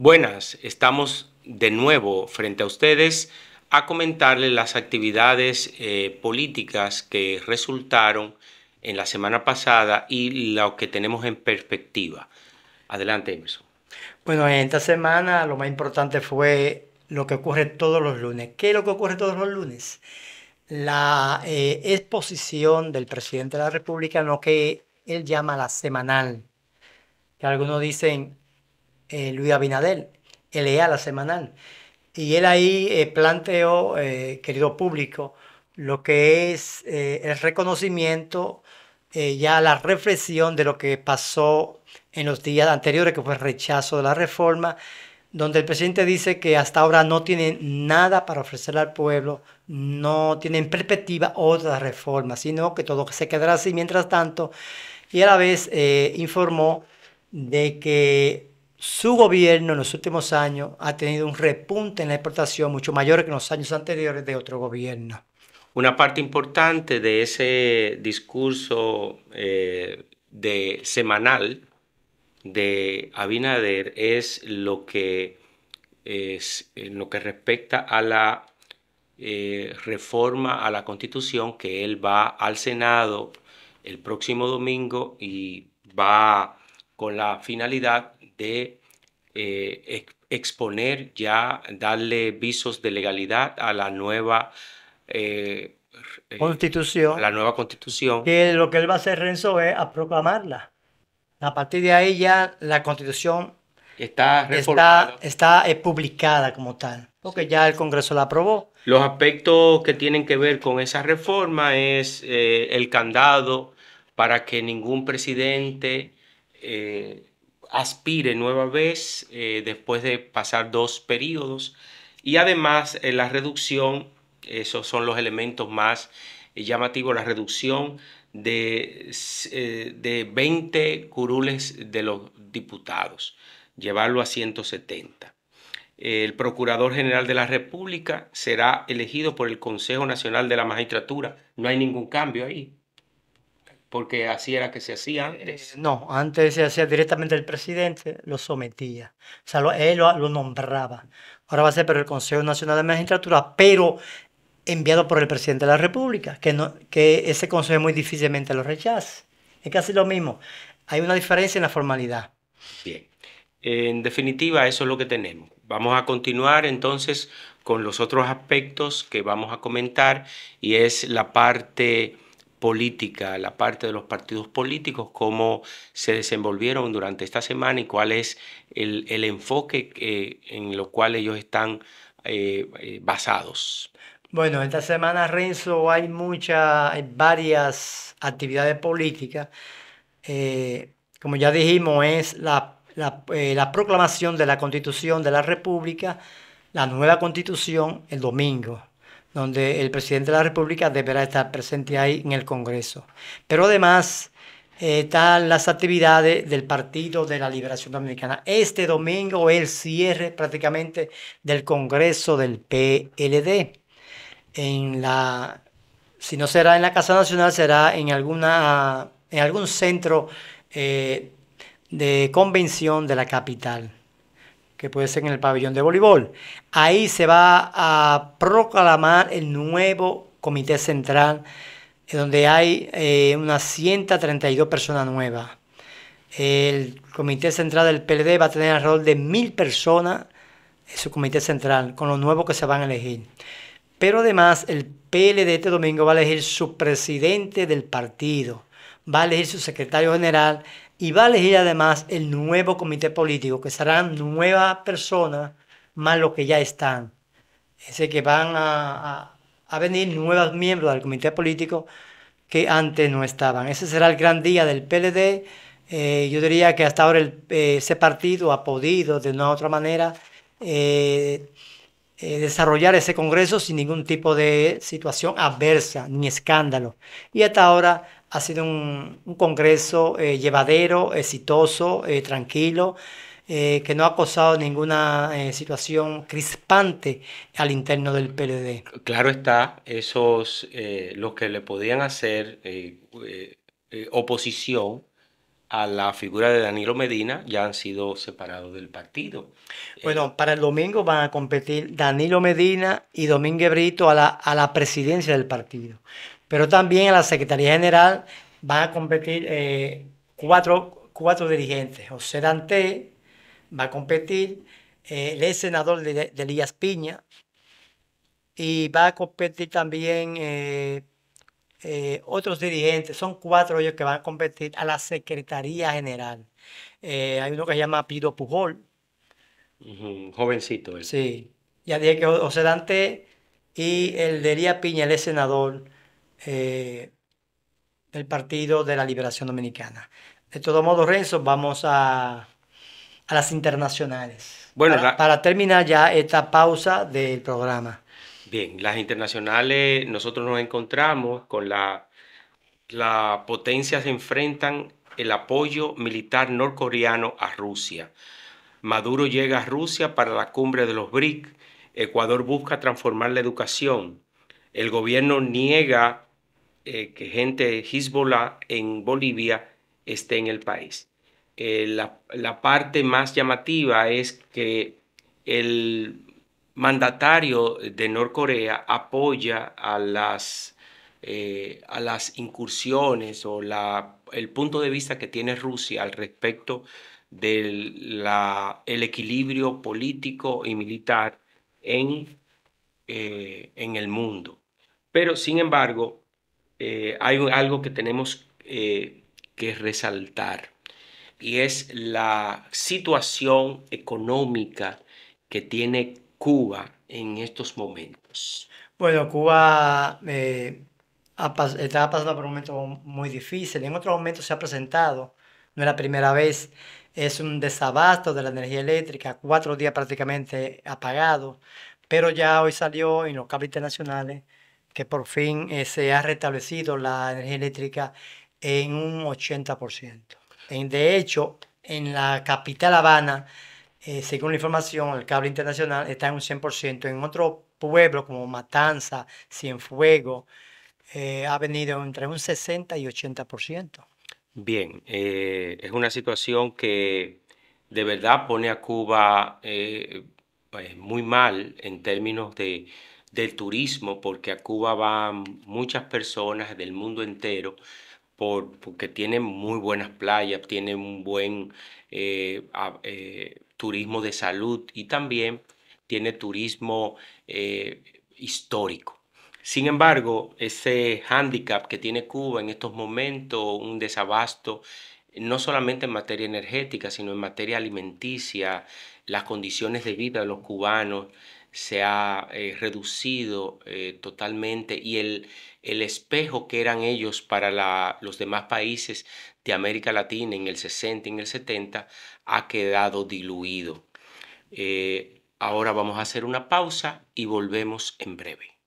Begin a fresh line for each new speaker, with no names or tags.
Buenas, estamos de nuevo frente a ustedes a comentarles las actividades eh, políticas que resultaron en la semana pasada y lo que tenemos en perspectiva. Adelante, Emerson.
Bueno, en esta semana lo más importante fue lo que ocurre todos los lunes. ¿Qué es lo que ocurre todos los lunes? La eh, exposición del presidente de la República lo que él llama la semanal. Que algunos dicen eh, Luis Abinadel, el EA la semanal. Y él ahí eh, planteó, eh, querido público, lo que es el reconocimiento, ya la reflexión de lo que pasó en los días anteriores, que fue el rechazo de la reforma, donde el presidente dice que hasta ahora no tiene nada para ofrecer al pueblo, no tienen perspectiva otra reforma, sino que todo se quedará así mientras tanto, y a la vez informó de que su gobierno en los últimos años ha tenido un repunte en la exportación mucho mayor que en los años anteriores de otro gobierno.
Una parte importante de ese discurso eh, de semanal de Abinader es lo que es en lo que respecta a la eh, reforma a la Constitución que él va al Senado el próximo domingo y va con la finalidad de eh, exponer ya, darle visos de legalidad a la nueva eh, eh, constitución. La nueva constitución. Que
lo que él va a hacer, Renzo, es a proclamarla. A partir de ahí ya la constitución está, está, publicada como tal, porque ya el Congreso la aprobó.
Los aspectos que tienen que ver con esa reforma es el candado para que ningún presidente aspire nueva vez eh, después de pasar dos periodos y además eh, la reducción, esos son los elementos más eh, llamativos, la reducción de, de 20 curules de los diputados, llevarlo a 170. El Procurador General de la República será elegido por el Consejo Nacional de la Magistratura, no hay ningún cambio ahí, porque así era que se hacía eh,
no, antes se hacía directamente el presidente, lo sometía, o sea, él lo, nombraba. Ahora va a ser por el Consejo Nacional de Magistratura, pero enviado por el presidente de la República, que, no, que ese consejo muy difícilmente lo rechaza. Es casi lo mismo. Hay una diferencia en la formalidad.
Bien. En definitiva, eso es lo que tenemos. Vamos a continuar entonces con los otros aspectos que vamos a comentar y es la parte política, la parte de los partidos políticos, cómo se desenvolvieron durante esta semana y cuál es el, enfoque eh, en lo cual ellos están eh, eh, basados.
Bueno, esta semana, Renzo, hay muchas, varias actividades políticas. como ya dijimos, es la, la proclamación de la Constitución de la República, la nueva Constitución, el domingo donde el presidente de la República deberá estar presente ahí en el Congreso. Pero además eh, están las actividades del Partido de la Liberación Dominicana. Este domingo el cierre prácticamente del Congreso del PLD. En la, si no será en la Casa Nacional, será en, alguna, en algún centro eh, de convención de la capital que puede ser en el pabellón de voleibol. Ahí se va a proclamar el nuevo comité central, donde hay eh, unas 132 personas nuevas. El comité central del PLD va a tener alrededor de mil personas en su comité central, con los nuevos que se van a elegir. Pero además el PLD este domingo va a elegir su presidente del partido, va a elegir su secretario general, y va a elegir además el nuevo comité político, que serán nuevas personas más los que ya están. Es que van a, venir nuevos miembros del comité político que antes no estaban. Ese será el gran día del PLD. Eh, yo diría que hasta ahora eh, ese partido ha podido, de una u otra manera, eh, desarrollar ese Congreso sin ningún tipo de situación adversa ni escándalo. Y hasta ahora ha sido un, congreso eh, llevadero, exitoso, eh, tranquilo, eh, que no ha causado ninguna situación crispante al interno del PLD.
Claro está, esos, los que le podían hacer oposición a la figura de Danilo Medina ya han sido separados del partido.
Bueno, para el domingo van a competir Danilo Medina y Domínguez Brito a la, a la presidencia del partido pero también en la Secretaría General van a competir eh, cuatro, cuatro, dirigentes. José Dante va a competir, eh, el senador de, Elías Piña, y va a competir también eh, eh, otros dirigentes, son cuatro ellos que van a competir a la Secretaría General. hay uno que se llama Pido Pujol.
Un Jovencito Sí,
ya dije que José Dante y el de Elías Piña, el ex senador, eh, del Partido de la Liberación Dominicana. De todo modo, Renzo, vamos a, las internacionales.
Bueno, para,
terminar ya esta pausa del programa.
Bien, las internacionales, nosotros nos encontramos con la, la potencia se enfrentan el apoyo militar norcoreano a Rusia. Maduro llega a Rusia para la cumbre de los BRIC. Ecuador busca transformar la educación. El gobierno niega eh, que gente de Hezbollah en Bolivia esté en el país. Eh, la, la, parte más llamativa es que el mandatario de Norcorea apoya a las, eh, a las incursiones o la, el punto de vista que tiene Rusia al respecto del la, el equilibrio político y militar en, en el mundo. Pero, sin embargo, hay eh, algo que tenemos eh, que resaltar y es la situación económica que tiene Cuba en estos momentos.
Bueno, Cuba eh, pasando por un momento muy difícil. En otros momentos se ha presentado, no es la primera vez, es un desabasto de la energía eléctrica, cuatro días prácticamente apagado, pero ya hoy salió en los cables nacionales que por fin eh, se ha restablecido la energía eléctrica en un 80%. de hecho, en la capital Habana, eh, según la información, el cable internacional está en un 100%. En otro pueblo como Matanza, Cienfuego, eh, ha venido entre un 60 y 80%.
Bien, es una situación que de verdad pone a Cuba pues muy mal en términos de, del turismo, porque a Cuba van muchas personas del mundo entero, por, porque tiene muy buenas playas, tiene un buen eh, eh, turismo de salud y también tiene turismo eh, histórico. Sin embargo, ese hándicap que tiene Cuba en estos momentos, un desabasto, no solamente en materia energética, sino en materia alimenticia, las condiciones de vida de los cubanos, se ha eh, reducido eh, totalmente y el, espejo que eran ellos para los demás países de América Latina en el 60, y en el 70, ha quedado diluido. Eh, ahora vamos a hacer una pausa y volvemos en breve.